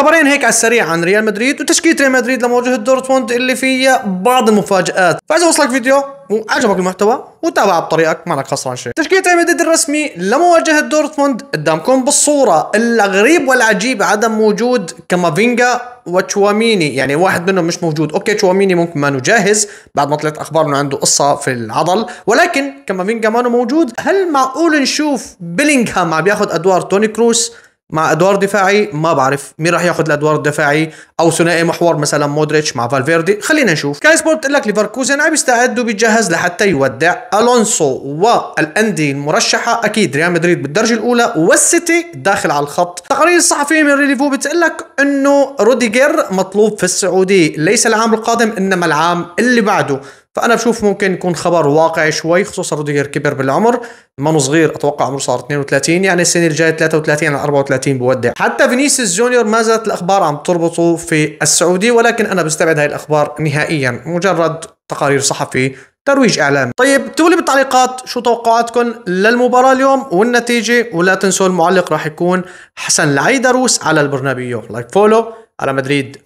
خبرين هيك على السريع عن ريال مدريد وتشكيله ريال مدريد لمواجهه دورتموند اللي فيها بعض المفاجات فاذا وصلك فيديو وعجبك المحتوى وتابع بطريقك ما لك خسران شيء تشكيله ريال مدريد الرسمي لمواجهه دورتموند قدامكم بالصوره الغريب والعجيب عدم وجود كامافينجا وتشواميني يعني واحد منهم مش موجود اوكي تشواميني ممكن ما جاهز بعد ما طلعت اخبار انه عنده قصه في العضل ولكن كامافينجا ما موجود هل معقول نشوف بيلينغهام عم ياخذ ادوار توني كروس مع ادوار دفاعي ما بعرف مين راح ياخذ الادوار الدفاعي او ثنائي محور مثلا مودريتش مع فالفيردي خلينا نشوف سكاي سبورت بتقول لك ليفركوزن عم يستعد وبيتجهز لحتى يودع الونسو والانديه المرشحه اكيد ريال مدريد بالدرجه الاولى والسيتي داخل على الخط التقارير الصحفيه من ريليفو بتقول لك انه روديجر مطلوب في السعوديه ليس العام القادم انما العام اللي بعده فانا بشوف ممكن يكون خبر واقعي شوي خصوصا روديجر كبر بالعمر مانو صغير اتوقع عمره صار 32 يعني السنه الجايه 33 على 34 بودع حتى فينيسيوس جونيور ما زالت الاخبار عم تربطه في السعوديه ولكن انا بستبعد هاي الاخبار نهائيا مجرد تقارير صحفي ترويج اعلامي طيب اكتبوا لي بالتعليقات شو توقعاتكم للمباراه اليوم والنتيجه ولا تنسوا المعلق راح يكون حسن العيدروس على البرنابيو لايك فولو على مدريد